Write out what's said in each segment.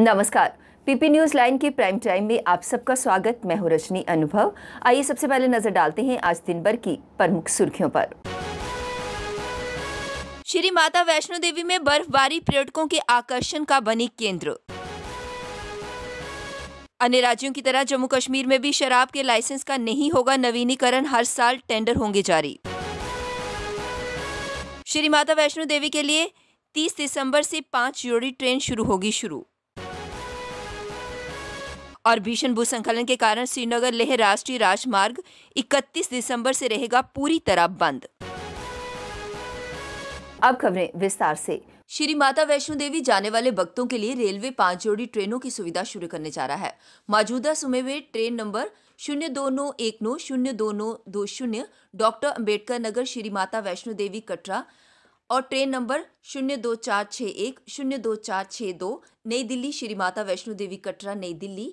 नमस्कार PP news line के prime time में आप सबका स्वागत मैं हूं रजनी अनुभव आइए सबसे पहले नजर डालते हैं आज दिन भर की प्रमुख सुर्खियों पर श्री माता वैष्णो देवी में बर्फबारी पर्यटकों के आकर्षण का बनी केंद्र अन्य राज्यों की तरह जम्मू कश्मीर में भी शराब के लाइसेंस का नहीं होगा नवीनीकरण हर साल टेंडर होंगे जारी श्री माता वैष्णो देवी के लिए 30 दिसंबर से पाँच जोड़ी ट्रेन शुरू होगी शुरू और भीषण भूस्खलन के कारण श्रीनगर लेह राष्ट्रीय राजमार्ग 31 दिसंबर से रहेगा पूरी तरह बंद अब खबरें विस्तार से श्री माता वैष्णो देवी जाने वाले भक्तों के लिए रेलवे पांच जोड़ी ट्रेनों की सुविधा शुरू करने जा रहा है मौजूदा समय में ट्रेन नंबर शून्य दो नौ एक नौ शून्य दो नौ दो शून्य डॉक्टर अम्बेडकर नगर श्री माता वैष्णो देवी कटरा और ट्रेन नंबर शून्य दो चार छः एक शून्य दो चार छः दो नई दिल्ली श्री माता वैष्णो देवी कटरा नई दिल्ली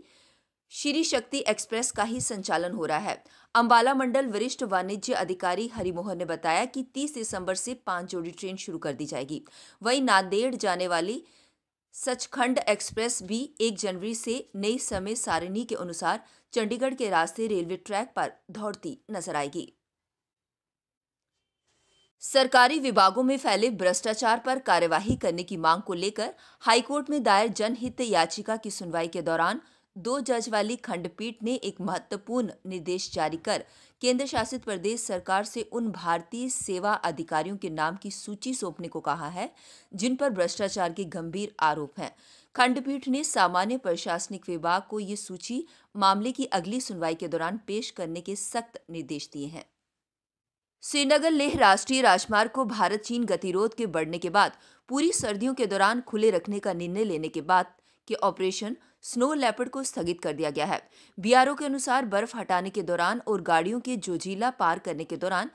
श्री शक्ति एक्सप्रेस का ही संचालन हो रहा है अंबाला मंडल वरिष्ठ वाणिज्य अधिकारी हरिमोहन ने बताया कि 30 दिसंबर से पांच जोड़ी ट्रेन शुरू कर दी जाएगी वहीं नांदेड़ जाने वाली सचखंड एक्सप्रेस भी एक जनवरी से नई समय सारिणी के अनुसार चंडीगढ़ के रास्ते रेलवे ट्रैक पर दौड़ती नजर आएगी सरकारी विभागों में फैले भ्रष्टाचार पर कार्यवाही करने की मांग को लेकर हाईकोर्ट में दायर जनहित याचिका की सुनवाई के दौरान दो जज वाली खंडपीठ ने एक महत्वपूर्ण निर्देश जारी कर केंद्र शासित प्रदेश सरकार से उन भारतीय सेवा अधिकारियों के नाम की सूची सौंपने को कहा है जिन पर भ्रष्टाचार के गंभीर आरोप हैं खंडपीठ ने सामान्य प्रशासनिक विभाग को ये सूची मामले की अगली सुनवाई के दौरान पेश करने के सख्त निर्देश दिए हैं श्रीनगर लेह राष्ट्रीय राजमार्ग को भारत चीन गतिरोध के बढ़ने के बाद पूरी सर्दियों के दौरान खुले रखने का निर्णय लेने के बाद के ऑपरेशन स्नो लेपर्ड को स्थगित कर दिया गया है बीआरओ के अनुसार बर्फ हटाने के दौरान और गाड़ियों के जोजीला पार करने के दौरान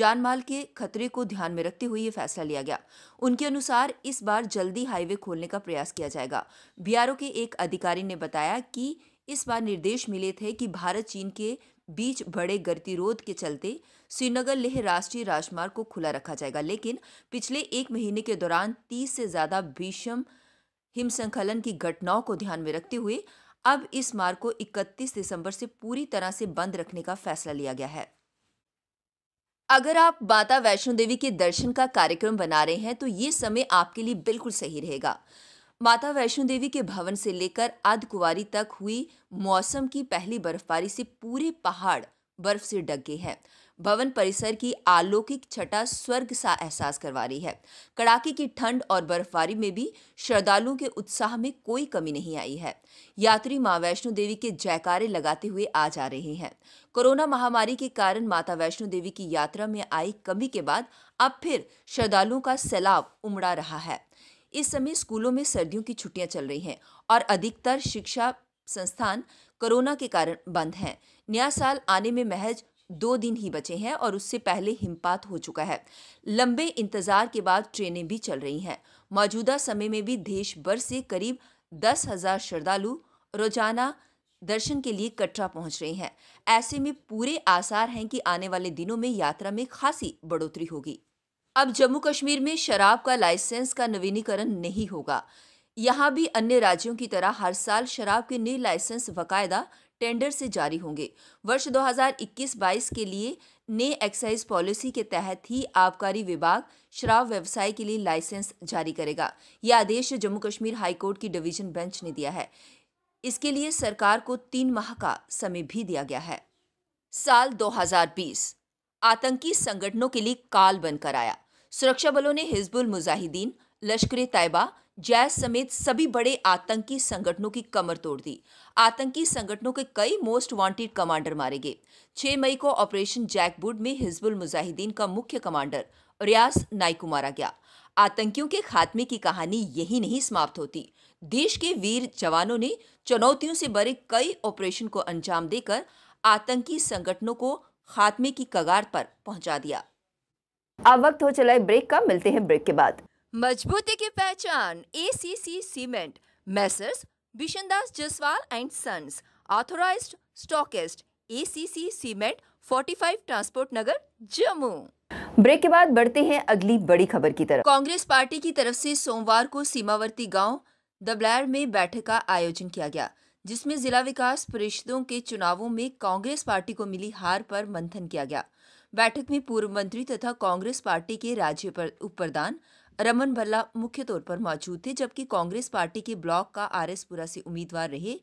जानमाल के खतरे को ध्यान में रखते हुए यह फैसला लिया गया उनके अनुसार इस बार जल्दी हाईवे खोलने का प्रयास किया जाएगा बीआरओ के एक अधिकारी ने बताया कि इस बार निर्देश मिले थे कि भारत चीन के बीच बड़े गतिरोध के चलते श्रीनगर लेह राष्ट्रीय राजमार्ग को खुला रखा जाएगा लेकिन पिछले एक महीने के दौरान तीस से ज्यादा भीषम हिमसंखलन की घटनाओं को ध्यान में रखते हुए अब इस मार्ग को 31 दिसंबर से पूरी तरह से बंद रखने का फैसला लिया गया है अगर आप माता वैष्णो देवी के दर्शन का कार्यक्रम बना रहे हैं तो ये समय आपके लिए बिल्कुल सही रहेगा माता वैष्णो देवी के भवन से लेकर अर्धकुंवारी तक हुई मौसम की पहली बर्फबारी से पूरे पहाड़ बर्फ से ढक गए हैं भवन परिसर की अलौकिक छटा स्वर्ग सा एहसास करवा रही है कड़ाके की ठंड और बर्फबारी में भी श्रद्धालुओं के उत्साह में कोई कमी नहीं आई है यात्री माँ वैष्णो देवी के जयकारे लगाते हुए आ जा रहे हैं कोरोना महामारी के कारण माता वैष्णो देवी की यात्रा में आई कमी के बाद अब फिर श्रद्धालुओं का सैलाब उमड़ा रहा है इस समय स्कूलों में सर्दियों की छुट्टियां चल रही हैं और अधिकतर शिक्षा संस्थान कोरोना के कारण बंद हैं नया साल आने में महज दो दिन ही बचे हैं और उससे पहले हिमपात हो चुका है लंबे इंतजार के बाद ट्रेनें भी चल रही हैं मौजूदा समय में भी देश भर से करीब दस हजार श्रद्धालु रोजाना दर्शन के लिए कटरा पहुंच रहे हैं ऐसे में पूरे आसार हैं कि आने वाले दिनों में यात्रा में खासी बढ़ोतरी होगी अब जम्मू कश्मीर में शराब का लाइसेंस का नवीनीकरण नहीं होगा यहाँ भी अन्य राज्यों की तरह हर साल शराब के नए लाइसेंस बकायदा टेंडर से जारी होंगे वर्ष 2021-22 के लिए नए एक्साइज पॉलिसी के तहत ही आबकारी विभाग शराब व्यवसाय के लिए लाइसेंस जारी करेगा यह आदेश जम्मू कश्मीर हाईकोर्ट की डिवीजन बेंच ने दिया है इसके लिए सरकार को तीन माह का समय भी दिया गया है साल 2020 आतंकी संगठनों के लिए काल बनकर आया सुरक्षा बलों ने हिजबुल मुजाहिदीन लश्कर तयबा जैश समेत सभी बड़े आतंकी संगठनों की कमर तोड़ दी आतंकी संगठनों के कई मोस्ट वांटेड कमांडर मारे गए 6 मई को ऑपरेशन जैकबुड में हिजबुल मुजाहिदीन का मुख्य कमांडर रियास नाई मारा गया आतंकियों के खात्मे की कहानी यही नहीं समाप्त होती देश के वीर जवानों ने चुनौतियों से भरे कई ऑपरेशन को अंजाम देकर आतंकी संगठनों को खात्मे की कगार पर पहुंचा दिया अब वक्त हो चला है ब्रेक का मिलते हैं ब्रेक के बाद मजबूती की पहचान ACC cement messrs Bishandas Jaswal and sons authorised stockist ACC cement 45 transport Nagar Jammu break के बाद बढ़ते हैं अगली बड़ी खबर की तरफ कांग्रेस पार्टी की तरफ से सोमवार को सीमावर्ती गांव दबलैर में बैठक का आयोजन किया गया जिसमें जिला विकास परिषदों के चुनावों में कांग्रेस पार्टी को मिली हार पर मंथन किया गया बैठक में पूर्व मंत्री तथा कांग्रेस पार्टी के राज्य उप प्रधान रमन भल्ला मुख्य तौर पर मौजूद थे जबकि कांग्रेस पार्टी के ब्लॉक का आर एस पुरा से उम्मीदवार रहे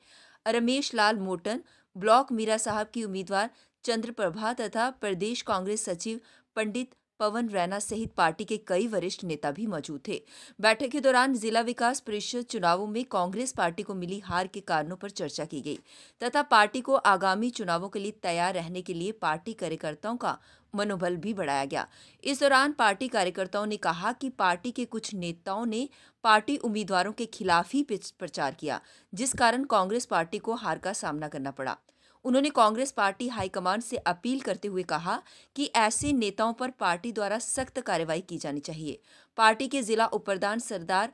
रमेश लाल मोटन ब्लॉक मीरा साहब की उम्मीदवार चंद्र प्रभा तथा प्रदेश कांग्रेस सचिव पंडित पवन रैना सहित पार्टी के कई वरिष्ठ नेता भी मौजूद थे बैठक के दौरान जिला विकास परिषद चुनावों में कांग्रेस पार्टी को मिली हार के कारणों पर चर्चा की गई तथा पार्टी को आगामी चुनावों के लिए तैयार रहने के लिए पार्टी कार्यकर्ताओं का मनोबल भी बढ़ाया गया इस दौरान पार्टी कार्यकर्ताओं ने कहा कि पार्टी के कुछ नेताओं ने पार्टी उम्मीदवारों के खिलाफ ही प्रचार किया जिस कारण कांग्रेस पार्टी को हार का सामना करना पड़ा उन्होंने कांग्रेस पार्टी हाईकमान से अपील करते हुए कहा कि ऐसे नेताओं पर पार्टी द्वारा सख्त कार्रवाई की जानी चाहिए पार्टी के जिला उपप्रधान सरदार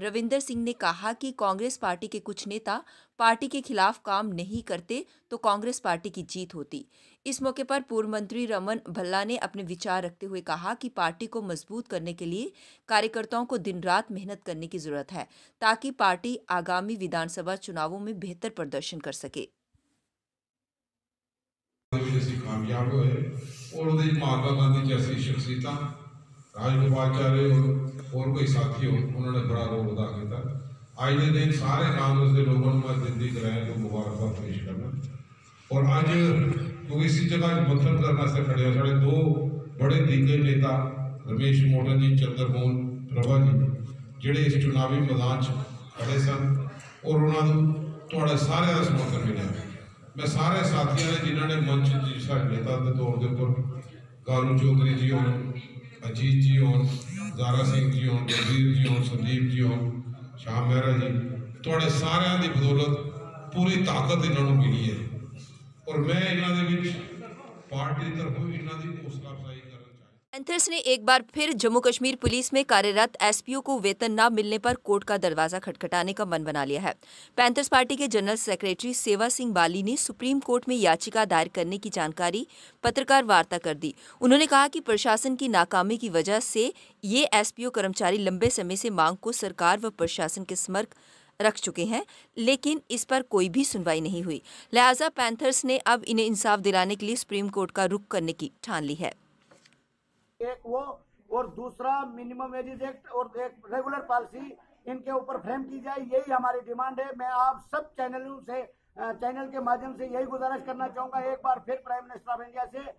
रविंदर सिंह ने कहा कि कांग्रेस पार्टी के कुछ नेता पार्टी के खिलाफ काम नहीं करते तो कांग्रेस पार्टी की जीत होती इस मौके पर पूर्व मंत्री रमन भल्ला ने अपने विचार रखते हुए कहा कि पार्टी को मजबूत करने के लिए कार्यकर्ताओं को दिन रात मेहनत करने की जरूरत है ताकि पार्टी आगामी विधानसभा चुनावों में बेहतर प्रदर्शन कर सके जैसी कामयाब हुए और महात्मा गांधी जैसी शख्सियत राजगोपालचार्य और और कोई साथी हो उन्होंने बड़ा रोल अदा किया आज के दिन सारे कांग्रेस के लोगों को मैं दिल्ली ग्रह को मुबारकबाद पेश करना और अज तो इसी जगह मंथन करने से खड़े हैं साढ़े दो बड़े दिग्गज नेता रमेश मोटन जी चंद्र मोहन प्रभा जी जेडे इस चुनावी मैदान खड़े सन और उन्होंने तो सारे का समर्थन मिले मैं सारे साथियों ने जिन्होंने मंच नेता के तौर के उपर कारू चौधरी जी हो अजीत जी हो जारा सिंह जी हो बलबीर जी हो संदीप जी हो शाम मेहरा जी थोड़े तो सारे की बदौलत पूरी ताकत इन्हों मिली है और मैं इन्होंने पार्टी तरफों भी इन्हों की हौसला अफजाई एंथर्स ने एक बार फिर जम्मू कश्मीर पुलिस में कार्यरत एसपीओ को वेतन न मिलने पर कोर्ट का दरवाजा खटखटाने का मन बना लिया है पैंथर्स पार्टी के जनरल सेक्रेटरी सेवा सिंह बाली ने सुप्रीम कोर्ट में याचिका दायर करने की जानकारी पत्रकार वार्ता कर दी उन्होंने कहा कि प्रशासन की नाकामी की वजह से ये एसपीओ कर्मचारी लंबे समय से मांग को सरकार व प्रशासन के समर्क रख चुके हैं लेकिन इस पर कोई भी सुनवाई नहीं हुई लिहाजा पैंथर्स ने अब इन्हें इंसाफ दिलाने के लिए सुप्रीम कोर्ट का रुख करने की ठान ली है एक वो और दूसरा मिनिमम वेजेज एक्ट और एक रेगुलर पॉलिसी इनके ऊपर फ्रेम की जाए यही हमारी डिमांड है मैं आप सब चैनलों से चैनल के माध्यम से यही गुजारिश करना चाहूंगा एक बार फिर प्राइम मिनिस्टर ऑफ इंडिया से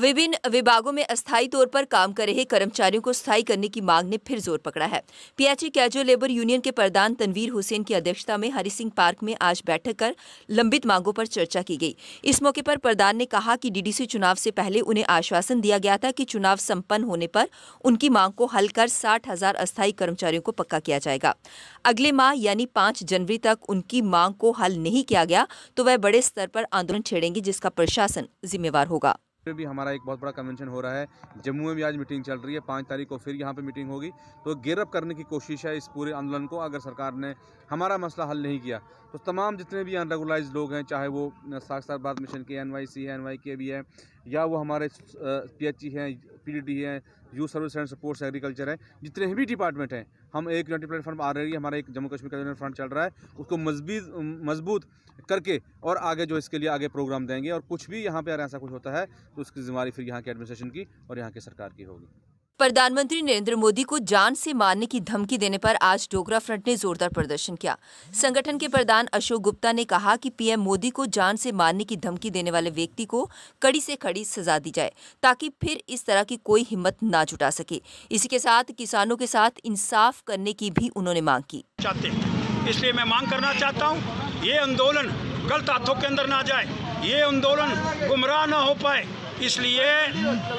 विभिन्न विभागों में अस्थायी तौर पर काम कर रहे कर्मचारियों को स्थायी करने की मांग ने फिर जोर पकड़ा है पीएचई कैजुअल लेबर यूनियन के प्रधान तनवीर हुसैन की अध्यक्षता में हरि सिंह पार्क में आज बैठक कर लंबित मांगों पर चर्चा की गई इस मौके पर प्रधान ने कहा कि डीडीसी चुनाव से पहले उन्हें आश्वासन दिया गया था कि चुनाव सम्पन्न होने पर उनकी मांग को हल कर साठ हजार अस्थायी कर्मचारियों को पक्का किया जाएगा अगले माह यानी पाँच जनवरी तक उनकी मांग को हल नहीं किया गया तो वह बड़े स्तर पर आंदोलन आंदोलन छेड़ेंगे जिसका प्रशासन जिम्मेवार होगा भी हमारा एक बहुत बड़ा कन्वेंशन हो रहा है जम्मू में भी आज मीटिंग चल रही है पाँच तारीख को फिर यहाँ पे मीटिंग होगी तो गिरअप करने की कोशिश है इस पूरे आंदोलन को अगर सरकार ने हमारा मसला हल नहीं किया तो तमाम जितने भी अनरेगुलाइज लोग हैं चाहे वो साक्षात भारत मिशन के एन वाई सी है एन वाई के भी है या वो हमारे पी एच ई हैं पी डी डी हैं youth service and sports agriculture है जितने भी डिपार्टमेंट हैं हम एक यूनिटी प्लेटफॉर्म आ रही है हमारा एक जम्मू कश्मीर का फ्रंट चल रहा है उसको मजबूत मजबूत करके और आगे जो इसके लिए आगे प्रोग्राम देंगे और कुछ भी यहाँ पे अगर ऐसा कुछ होता है तो उसकी जिम्मेवारी फिर यहाँ के एडमिनिस्ट्रेशन की और यहाँ की सरकार की होगी प्रधानमंत्री नरेंद्र मोदी को जान से मारने की धमकी देने पर आज डोगरा फ्रंट ने जोरदार प्रदर्शन किया संगठन के प्रधान अशोक गुप्ता ने कहा कि पीएम मोदी को जान से मारने की धमकी देने वाले व्यक्ति को कड़ी से कड़ी सजा दी जाए ताकि फिर इस तरह की कोई हिम्मत ना जुटा सके इसी के साथ किसानों के साथ इंसाफ करने की भी उन्होंने मांग की चाहते इसलिए मैं मांग करना चाहता हूँ ये आंदोलन गलत हाथों के अंदर ना जाए ये आंदोलन गुमराह ना हो पाए इसलिए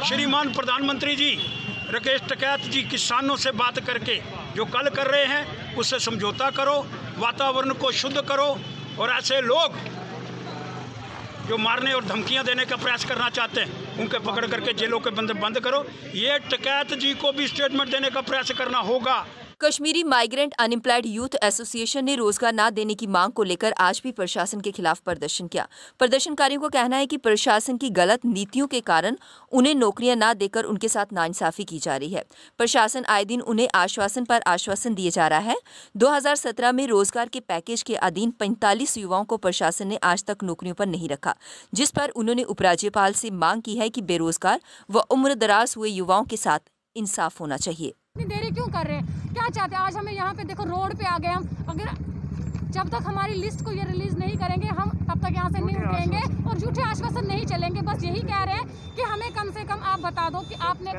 श्रीमान प्रधानमंत्री जी राकेश टकैत जी किसानों से बात करके जो कल कर रहे हैं उससे समझौता करो वातावरण को शुद्ध करो और ऐसे लोग जो मारने और धमकियां देने का प्रयास करना चाहते हैं उनके पकड़ करके जेलों के बंद बंद करो ये टकैत जी को भी स्टेटमेंट देने का प्रयास करना होगा Kashmiri migrant unemployed youth association ने रोजगार न देने की मांग को लेकर आज भी प्रशासन के खिलाफ प्रदर्शन किया प्रदर्शनकारियों का कहना है कि प्रशासन की गलत नीतियों के कारण उन्हें नौकरियां ना देकर उनके साथ नाइंसाफी की जा रही है प्रशासन आए दिन उन्हें आश्वासन पर आश्वासन दिए जा रहा है दो में रोजगार के पैकेज के अधीन पैंतालीस युवाओं को प्रशासन ने आज तक नौकरियों पर नहीं रखा जिस पर उन्होंने उपराज्यपाल से मांग की है कि बेरोजगार व उम्र हुए युवाओं के साथ इंसाफ होना चाहिए इतनी देरी क्यों कर रहे हैं क्या चाहते हैं आज हमें यहाँ पे देखो रोड पे आ गए हम अगर जब तक हमारी लिस्ट को ये रिलीज नहीं करेंगे हम तब तक यहाँ से नहीं उठेंगे और झूठे आश्वासन नहीं चलेंगे बस यही कह रहे हैं कि हमें कम से कम आप बता दो कि आपने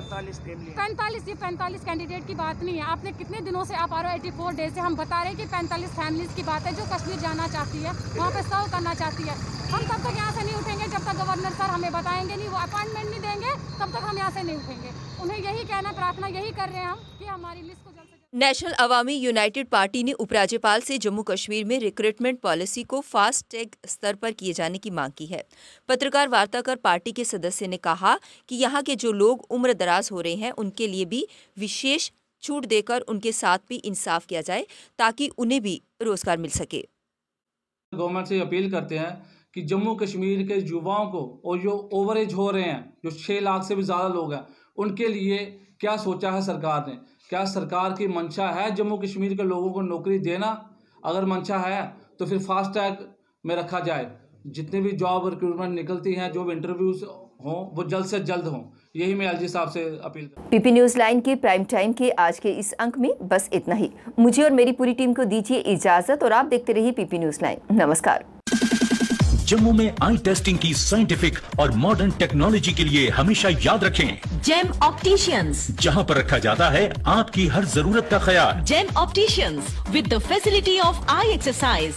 पैंतालीस ये पैंतालीस कैंडिडेट की बात नहीं है आपने कितने दिनों से आप आर एटी फोर डे से हम बता रहे हैं कि पैंतालीस फैमिलीज की बात है जो कश्मीर जाना चाहती है वहाँ पे सर्व करना चाहती है हम तब तक यहाँ से नहीं उठेंगे जब तक गवर्नर सर हमें बताएंगे नहीं वो अपॉइंटमेंट नहीं देंगे तब तक हम यहाँ से नहीं उठेंगे उन्हें यही कहना प्रार्थना यही कर रहे हैं हम कि हमारी लिस्ट को जल्द नेशनल अवामी यूनाइटेड पार्टी ने उपराज्यपाल से जम्मू कश्मीर में रिक्रूटमेंट पॉलिसी को फास्ट टैग स्तर पर किए जाने की मांग की है पत्रकार वार्ता कर पार्टी के सदस्य ने कहा कि यहाँ के जो लोग उम्र दराज हो रहे हैं उनके लिए भी विशेष छूट देकर उनके साथ भी इंसाफ किया जाए ताकि उन्हें भी रोजगार मिल सके गवर्नमेंट से अपील करते हैं कि जम्मू कश्मीर के युवाओं को और जो ओवरेज हो रहे हैं जो छः लाख से भी ज़्यादा लोग हैं उनके लिए क्या सोचा है सरकार ने क्या सरकार की मंशा है जम्मू कश्मीर के लोगों को नौकरी देना अगर मंशा है तो फिर फास्ट टैग में रखा जाए जितने भी जॉब रिक्रूटमेंट निकलती हैं जो इंटरव्यूज हों वो जल्द से जल्द हों यही मैं एलजी साहब से अपील पीपी न्यूज लाइन के प्राइम टाइम के आज के इस अंक में बस इतना ही मुझे और मेरी पूरी टीम को दीजिए इजाजत और आप देखते रहिए पीपी न्यूज लाइन नमस्कार जम्मू में आई टेस्टिंग की साइंटिफिक और मॉडर्न टेक्नोलॉजी के लिए हमेशा याद रखें जेम ऑप्टिशियंस जहां पर रखा जाता है आपकी हर जरूरत का ख्याल Gem opticians with the facility of eye exercise